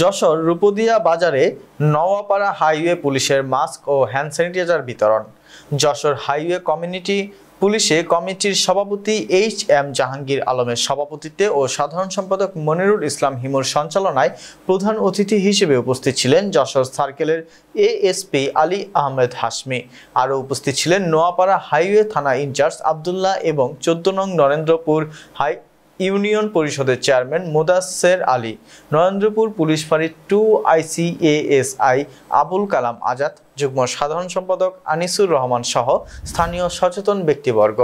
যশোর রূপদিয়া বাজারে নওয়াপাড়া হাইওয়ে পুলিশের মাস্ক ও হ্যান্ড স্যানিটাইজার বিতরণ যশোর হাইওয়ে কমিউনিটি পুলিশে কমিটির সভাপতি এইচ এম জাহাঙ্গীর আলমের সভাপতিত্বে ও সাধারণ সম্পাদক মনিরুল ইসলাম হিমুর সঞ্চালনায় প্রধান অতিথি হিসেবে উপস্থিত ছিলেন যশোর সার্কেলের এএসপি আলী আহমেদ হাসমি আরও উপস্থিত ছিলেন নোয়াপাড়া হাইওয়ে থানা ইনচার্জ আবদুল্লাহ এবং চোদ্দ নং নরেন্দ্রপুর হাই ইউনিয়ন পরিষদের চেয়ারম্যান মোদাসের আলী নরেন্দ্রপুর পুলিশ ফাঁড়ির টু আইসিএএসআই আবুল কালাম আজাদ যুগ্ম সাধারণ সম্পাদক আনিসুর রহমান সহ স্থানীয় সচেতন ব্যক্তিবর্গ